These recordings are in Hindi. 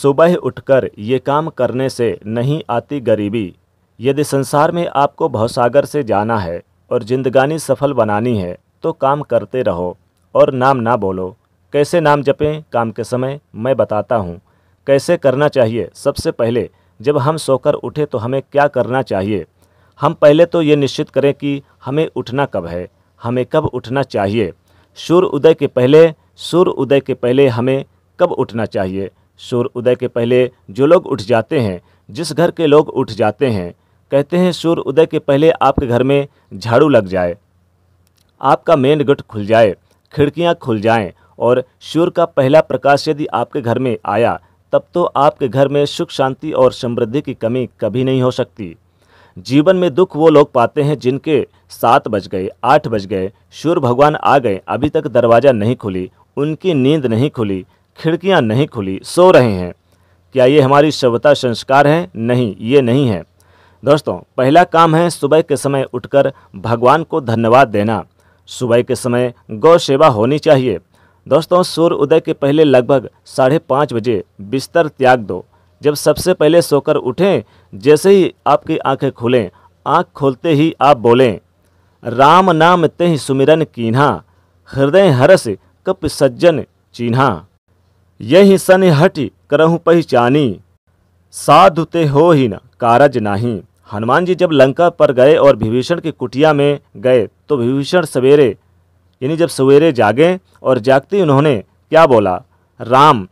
सुबह उठकर ये काम करने से नहीं आती गरीबी यदि संसार में आपको भवसागर से जाना है और जिंदगानी सफल बनानी है तो काम करते रहो और नाम ना बोलो कैसे नाम जपें काम के समय मैं बताता हूँ कैसे करना चाहिए सबसे पहले जब हम सोकर उठे तो हमें क्या करना चाहिए हम पहले तो ये निश्चित करें कि हमें उठना कब है हमें कब उठना चाहिए सूर्य उदय के पहले सूर्य उदय के पहले हमें कब उठना चाहिए सूर्य उदय के पहले जो लोग उठ जाते हैं जिस घर के लोग उठ जाते हैं कहते हैं सूर्य उदय के पहले आपके घर में झाड़ू लग जाए आपका मेन गट खुल जाए खिड़कियां खुल जाएं और सूर्य का पहला प्रकाश यदि आपके घर में आया तब तो आपके घर में सुख शांति और समृद्धि की कमी कभी नहीं हो सकती जीवन में दुख वो लोग पाते हैं जिनके सात बज गए आठ बज गए सूर्य भगवान आ गए अभी तक दरवाज़ा नहीं खुली उनकी नींद नहीं खुली खिड़कियां नहीं खुली सो रहे हैं क्या ये हमारी सभ्यता संस्कार है नहीं ये नहीं है दोस्तों पहला काम है सुबह के समय उठकर भगवान को धन्यवाद देना सुबह के समय गौ सेवा होनी चाहिए दोस्तों सूर्य उदय के पहले लगभग साढ़े पाँच बजे बिस्तर त्याग दो जब सबसे पहले सोकर उठें जैसे ही आपकी आंखें खुलें आंख खोलते ही आप बोलें राम नाम तेह सुमिरन कीन्हा हृदय हरस कप सज्जन चिन्हा यही हटी करहु पहचानी साधु ते हो ही न कारज नाही हनुमान जी जब लंका पर गए और विभीषण की कुटिया में गए तो विभीषण सवेरे यानी जब सवेरे जागे और जागते उन्होंने क्या बोला राम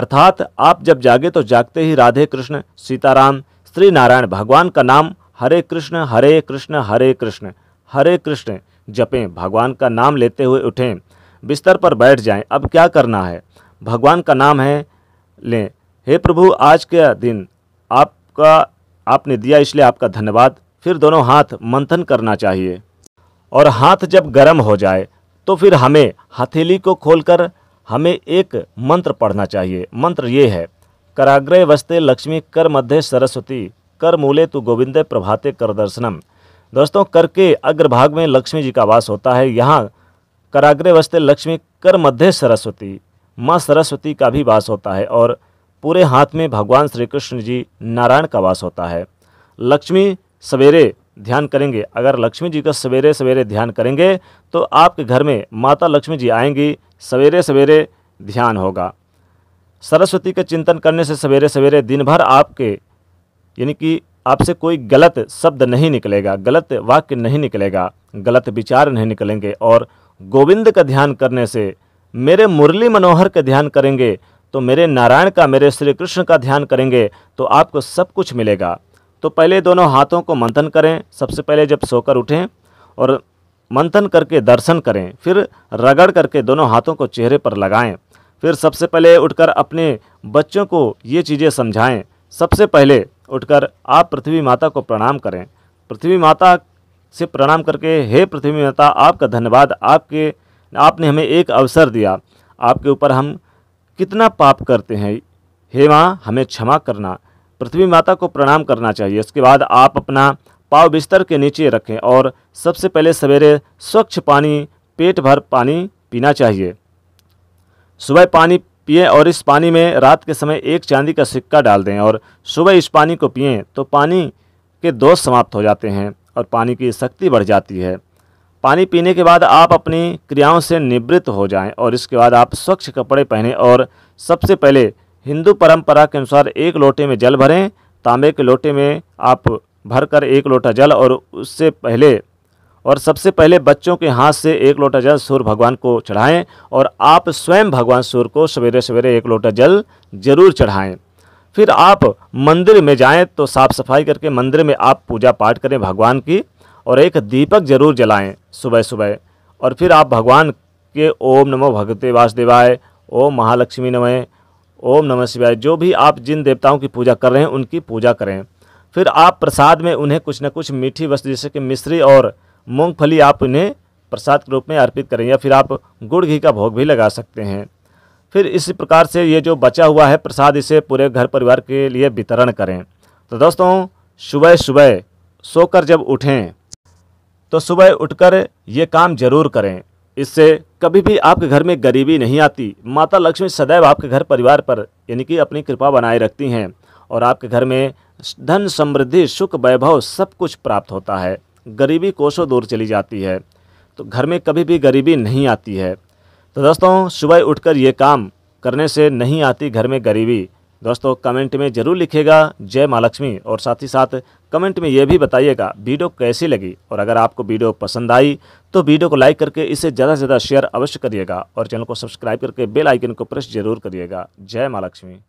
अर्थात आप जब जागे तो जागते ही राधे कृष्ण सीताराम श्री नारायण भगवान का नाम हरे कृष्ण हरे कृष्ण हरे कृष्ण हरे कृष्ण जपें भगवान का नाम लेते हुए उठें बिस्तर पर बैठ जाएं अब क्या करना है भगवान का नाम है लें हे प्रभु आज के दिन आपका आपने दिया इसलिए आपका धन्यवाद फिर दोनों हाथ मंथन करना चाहिए और हाथ जब गर्म हो जाए तो फिर हमें हथेली को खोलकर हमें एक मंत्र पढ़ना चाहिए मंत्र ये है कराग्रह वस्ते लक्ष्मी कर मध्य सरस्वती कर मूले तु गोविंदे प्रभाते कर दर्शनम दोस्तों कर के अग्रभाग में लक्ष्मी जी का वास होता है यहाँ कराग्रे वस्ते लक्ष्मी कर मध्य सरस्वती माँ सरस्वती का भी वास होता है और पूरे हाथ में भगवान श्री कृष्ण जी नारायण का वास होता है लक्ष्मी सवेरे ध्यान करेंगे अगर लक्ष्मी जी का सवेरे सवेरे ध्यान करेंगे तो आपके घर में माता लक्ष्मी जी आएंगी सवेरे सवेरे ध्यान होगा सरस्वती का चिंतन करने से सवेरे सवेरे दिन भर आपके यानी कि आपसे कोई गलत शब्द नहीं निकलेगा गलत वाक्य नहीं निकलेगा गलत विचार नहीं निकलेंगे और गोविंद का ध्यान करने से मेरे मुरली मनोहर का ध्यान करेंगे तो मेरे नारायण का मेरे श्री कृष्ण का ध्यान करेंगे तो आपको सब कुछ मिलेगा तो पहले दोनों हाथों को मंथन करें सबसे पहले जब सोकर उठें और मंथन करके दर्शन करें फिर रगड़ करके दोनों हाथों को चेहरे पर लगाएं फिर सबसे पहले उठकर अपने बच्चों को ये चीज़ें समझाएं सबसे पहले उठकर आप पृथ्वी माता को प्रणाम करें पृथ्वी माता से प्रणाम करके हे पृथ्वी माता आपका धन्यवाद आपके आपने हमें एक अवसर दिया आपके ऊपर हम कितना पाप करते हैं हे माँ हमें क्षमा करना पृथ्वी माता को प्रणाम करना चाहिए उसके बाद आप अपना पाव बिस्तर के नीचे रखें और सबसे पहले सवेरे स्वच्छ पानी पेट भर पानी पीना चाहिए सुबह पानी पिए और इस पानी में रात के समय एक चांदी का सिक्का डाल दें और सुबह इस पानी को पिए तो पानी के दोष समाप्त हो जाते हैं और पानी की शक्ति बढ़ जाती है पानी पीने के बाद आप अपनी क्रियाओं से निवृत्त हो जाएं और इसके बाद आप स्वच्छ कपड़े पहने और सबसे पहले हिंदू परंपरा के अनुसार एक लोटे में जल भरें तांबे के लोटे में आप भरकर एक लोटा जल और उससे पहले और सबसे पहले बच्चों के हाथ से एक लोटा जल सूर्य भगवान को चढ़ाएं और आप स्वयं भगवान सूर्य को सवेरे सवेरे एक लोटा जल जरूर चढ़ाएं फिर आप मंदिर में जाएं तो साफ़ सफाई करके मंदिर में आप पूजा पाठ करें भगवान की और एक दीपक जरूर जलाएं सुबह सुबह और फिर आप भगवान के ओम नमो भगवते वासुदेवाय ओम महालक्ष्मी नमः ओम नमः शिवाय जो भी आप जिन देवताओं की पूजा कर रहे हैं उनकी पूजा करें फिर आप प्रसाद में उन्हें कुछ न कुछ मीठी वस्तु जैसे कि मिश्री और मूंगफली आप उन्हें प्रसाद के रूप में अर्पित करें या फिर आप गुड़ घी का भोग भी लगा सकते हैं फिर इसी प्रकार से ये जो बचा हुआ है प्रसाद इसे पूरे घर परिवार के लिए वितरण करें तो दोस्तों सुबह सुबह सोकर जब उठें तो सुबह उठकर ये काम जरूर करें इससे कभी भी आपके घर में गरीबी नहीं आती माता लक्ष्मी सदैव आपके घर परिवार पर यानी कि अपनी कृपा बनाए रखती हैं और आपके घर में धन समृद्धि सुख वैभव सब कुछ प्राप्त होता है गरीबी कोसों दूर चली जाती है तो घर में कभी भी गरीबी नहीं आती है तो दोस्तों सुबह उठकर ये काम करने से नहीं आती घर में गरीबी दोस्तों कमेंट में ज़रूर लिखेगा जय माँ लक्ष्मी और साथ ही साथ कमेंट में यह भी बताइएगा वीडियो कैसी लगी और अगर आपको वीडियो पसंद आई तो वीडियो को लाइक करके इसे ज़्यादा से ज़्यादा शेयर अवश्य करिएगा और चैनल को सब्सक्राइब करके बेल आइकन को प्रेस जरूर करिएगा जय माँ लक्ष्मी